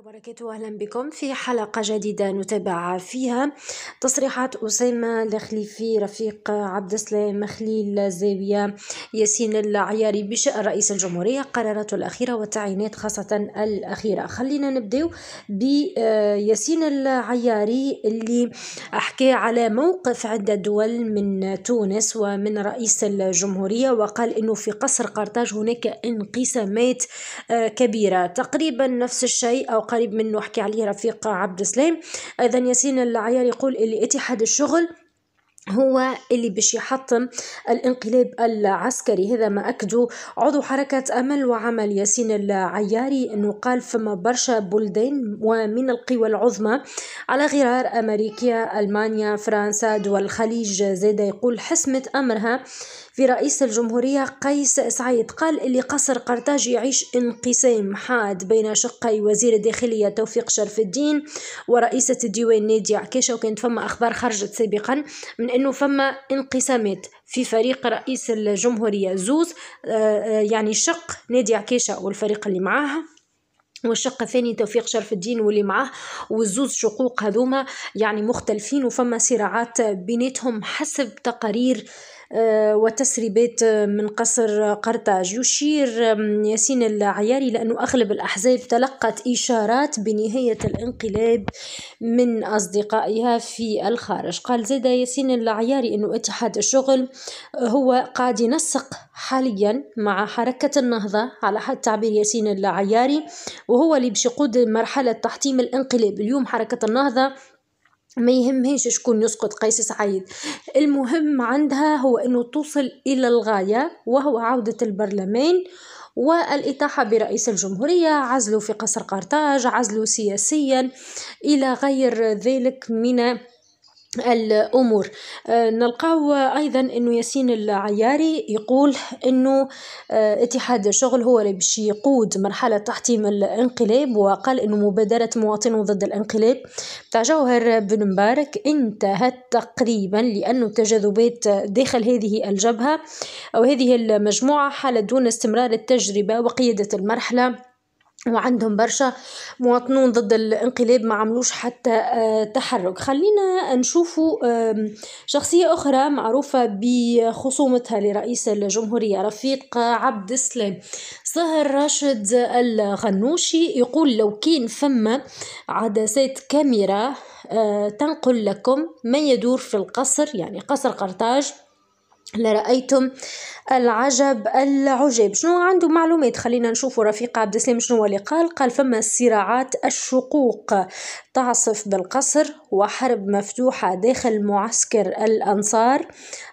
وبركاته أهلا بكم في حلقة جديدة نتابع فيها تصريحات أسامة الخليفي رفيق عبد السلام خليل زاوية ياسين العياري بشأن رئيس الجمهورية قراراته الأخيرة والتعيينات خاصة الأخيرة خلينا نبداو بياسين العياري اللي أحكي على موقف عدة دول من تونس ومن رئيس الجمهورية وقال أنه في قصر قرطاج هناك انقسامات كبيرة تقريبا نفس الشيء أو قريب منه حكي عليه رفيق عبد السلام ايضا ياسين العيار يقول اللي اتحاد الشغل هو اللي باش يحطم الانقلاب العسكري هذا ما اكدوا عضو حركه امل وعمل ياسين العياري انه قال فما برشا بلدان ومن القوى العظمى على غرار امريكا المانيا فرنسا دول الخليج زاد يقول حسمت امرها في رئيس الجمهورية قيس سعيد قال اللي قصر قرطاج يعيش انقسام حاد بين شقي وزير الداخلية توفيق شرف الدين ورئيسة الديوان نادية عكاشة وكانت فما أخبار خرجت سابقا من انه فما انقسامات في فريق رئيس الجمهوريه زوز آه، آه، يعني شق نادي عكيشة والفريق اللي معاها والشق الثاني توفيق شرف الدين واللي معاه والزوز شقوق هذوما يعني مختلفين وفما صراعات بيناتهم حسب تقارير آه، وتسريبات آه، من قصر قرطاج يشير ياسين العياري لأن أغلب الأحزاب تلقت إشارات بنهاية الانقلاب من أصدقائها في الخارج قال زاد ياسين العياري أن اتحاد الشغل هو قاعد ينسق حاليا مع حركة النهضة على حد تعبير ياسين العياري وهو اللي باش يقود مرحلة تحطيم الانقلاب اليوم حركة النهضة ما يهمهاش شكون يسقط قيس سعيد المهم عندها هو أنه توصل إلى الغاية وهو عودة البرلمان والإتاحة برئيس الجمهورية عزله في قصر قرطاج عزله سياسيا إلى غير ذلك من الامور آه، نلقاو ايضا انه ياسين العياري يقول انه آه، اتحاد الشغل هو اللي باش يقود مرحله تحطيم الانقلاب وقال انه مبادره مواطن ضد الانقلاب تاع جوهر بن مبارك انتهت تقريبا لانه التجاذبات داخل هذه الجبهه او هذه المجموعه حالت دون استمرار التجربه وقياده المرحله وعندهم برشا مواطنون ضد الانقلاب ما عملوش حتى آه، تحرك خلينا نشوف شخصية أخرى معروفة بخصومتها لرئيس الجمهورية رفيق عبد السلام صهر راشد الغنوشي يقول لو كان فما عدسات كاميرا آه، تنقل لكم ما يدور في القصر يعني قصر قرطاج لرأيتم العجب العجب شنو عنده معلومات خلينا نشوف رفيق عبد السلام شنو اللي قال قال فما الصراعات الشقوق تعصف بالقصر وحرب مفتوحة داخل معسكر الأنصار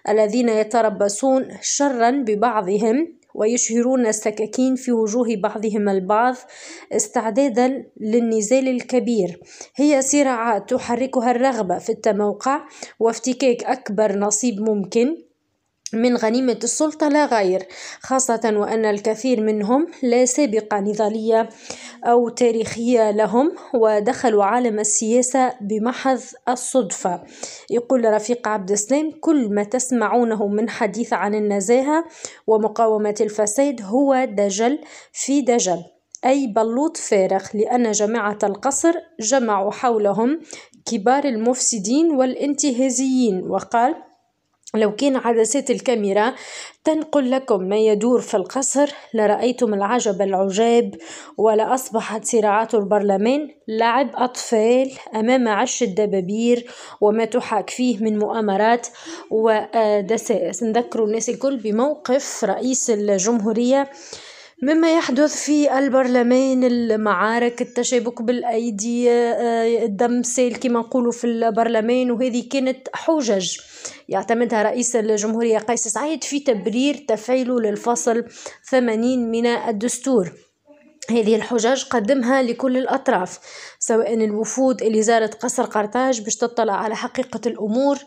الذين يتربصون شرا ببعضهم ويشهرون السكاكين في وجوه بعضهم البعض استعدادا للنزال الكبير هي صراعات تحركها الرغبة في التموقع وافتكاك أكبر نصيب ممكن من غنيمة السلطة لا غير خاصة وأن الكثير منهم لا سابقة نضالية أو تاريخية لهم ودخلوا عالم السياسة بمحض الصدفة يقول رفيق عبد السلام كل ما تسمعونه من حديث عن النزاهة ومقاومة الفساد هو دجل في دجل أي بلوط فارغ لأن جماعة القصر جمعوا حولهم كبار المفسدين والانتهازيين وقال لو كان عدسات الكاميرا تنقل لكم ما يدور في القصر لرأيتم العجب العجاب ولأصبحت صراعات البرلمان لعب أطفال أمام عش الدبابير وما تحاك فيه من مؤامرات ودسائس آه، نذكر الناس الكل بموقف رئيس الجمهورية مما يحدث في البرلمان المعارك التشابك بالأيدي آه، الدم سيل كما نقولوا في البرلمان وهذه كانت حجج يعتمدها رئيس الجمهورية قيس سعيد في تبرير تفعيله للفصل 80 من الدستور هذه الحجاج قدمها لكل الأطراف سواء الوفود اللي زارت قصر قرطاج باش تطلع على حقيقة الأمور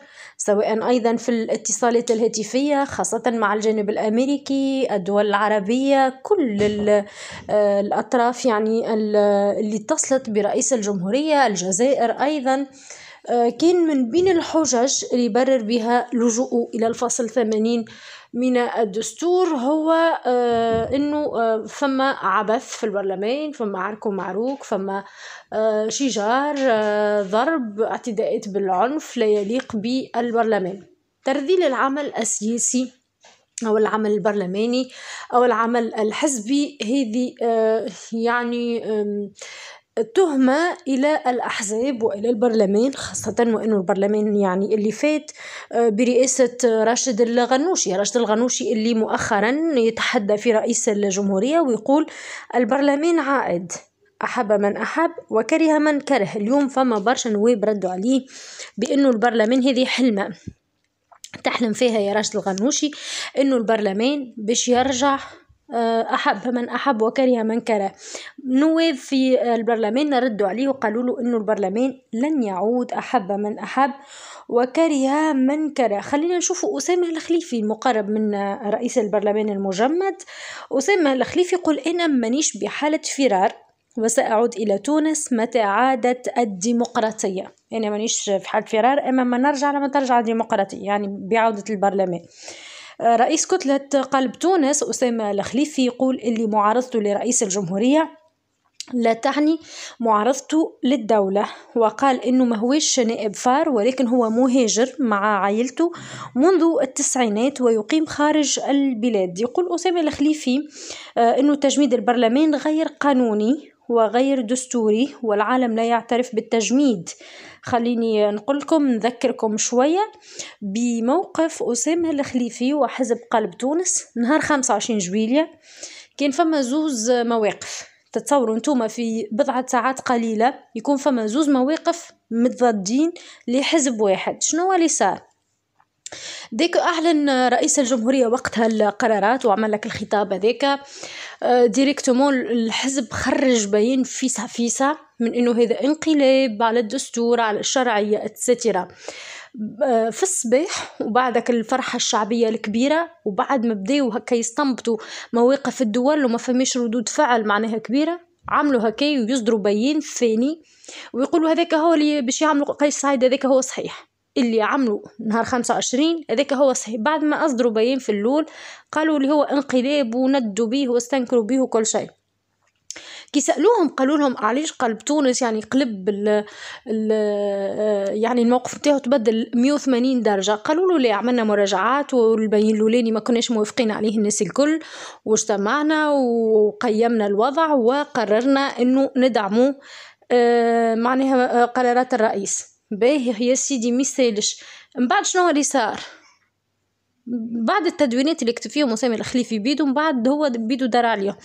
سواء أيضا في الاتصالات الهاتفية خاصة مع الجانب الأمريكي الدول العربية كل آه، الأطراف يعني اللي اتصلت برئيس الجمهورية الجزائر أيضا آه، كان من بين الحجج اللي برر بها لجوءه إلى الفصل 80 من الدستور هو آه، انه آه، فما عبث في البرلمان فما عرك ومعروك فما شجار ضرب اعتداءات بالعنف لا يليق بالبرلمان ترذيل العمل السياسي أو العمل البرلماني أو العمل الحزبي هذه يعني تهمة إلى الأحزاب وإلى البرلمان خاصة وأنه البرلمان يعني اللي فات آه، برئاسة راشد الغنوشي راشد الغنوشي اللي مؤخرا يتحدى في رئيس الجمهورية ويقول البرلمان عائد أحب من أحب وكره من كره اليوم فما برشا نواب ردوا عليه بأنه البرلمان هذه حلمة تحلم فيها يا راشد الغنوشي أنه البرلمان باش يرجع آه، أحب من أحب وكره من كره نواب في البرلمان ردوا عليه وقالوا له أنه البرلمان لن يعود أحب من أحب وكره من كره خلينا نشوف أسامة الخليفي المقرب من رئيس البرلمان المجمد أسامة الخليفي يقول أنا مانيش بحالة فرار وسأعود إلى تونس متى عادت الديمقراطية أنا يعني مانيش في حالة فرار أما ما نرجع لما ترجع الديمقراطية يعني بعودة البرلمان رئيس كتلة قلب تونس أسامة الخليفي يقول اللي معارضته لرئيس الجمهورية لا تعني معارضته للدولة وقال إنه ما هوش نائب فار ولكن هو مهاجر مع عائلته منذ التسعينات ويقيم خارج البلاد يقول أسامة الخليفي آه، إنه تجميد البرلمان غير قانوني وغير دستوري والعالم لا يعترف بالتجميد خليني نقولكم نذكركم شوية بموقف أسامة الخليفي وحزب قلب تونس نهار 25 جويلية كان فما زوز مواقف تتصوروا انتوما في بضعة ساعات قليلة يكون فما زوز مواقف متضادين لحزب واحد شنو اللي صار ديك اعلن رئيس الجمهوريه وقتها القرارات وعمل لك الخطاب هذاك آه، ديريكتومون الحزب خرج بين فيسا فيسا من انه هذا انقلاب على الدستور على الشرعيه اتسترا آه، في الصباح وبعدك الفرحة الشعبية الكبيرة وبعد ما بداو هكا يستنبطوا مواقف الدول وما فماش ردود فعل معناها كبيرة عملوا هكا ويصدروا بيان ثاني ويقولوا هذاك هو اللي باش يعملوا قيس سعيد هذاك هو صحيح اللي عملوا نهار خمسة وعشرين هذاك هو صحيح بعد ما أصدروا بيان في اللول قالوا اللي هو انقلاب وندوا به واستنكروا به كل شيء كي سالوهم قالوا لهم علاش قلب تونس يعني قلب ال ال يعني الموقف نتاعو تبدل 180 درجه قالوا له لا عملنا مراجعات والبين الاولاني ما كناش موافقين عليه الناس الكل واجتمعنا وقيمنا الوضع وقررنا انه ندعمه آه، معناها آه، قرارات الرئيس باهي يا سيدي ميسالش من بعد شنو اللي صار بعد التدوينات اللي كتب فيهم اسامه الخليفي بيدو من بعد هو بيدو دار عليهم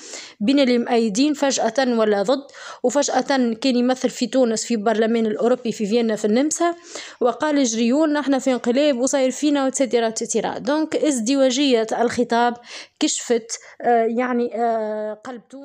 بين اللي مأيدين فجأة ولا ضد وفجأة كان يمثل في تونس في البرلمان الأوروبي في فيينا في النمسا وقال جريون نحن في انقلاب وصاير فينا وتسيرا وتسيتيرا دونك ازدواجية الخطاب كشفت آه يعني آه قلب تونس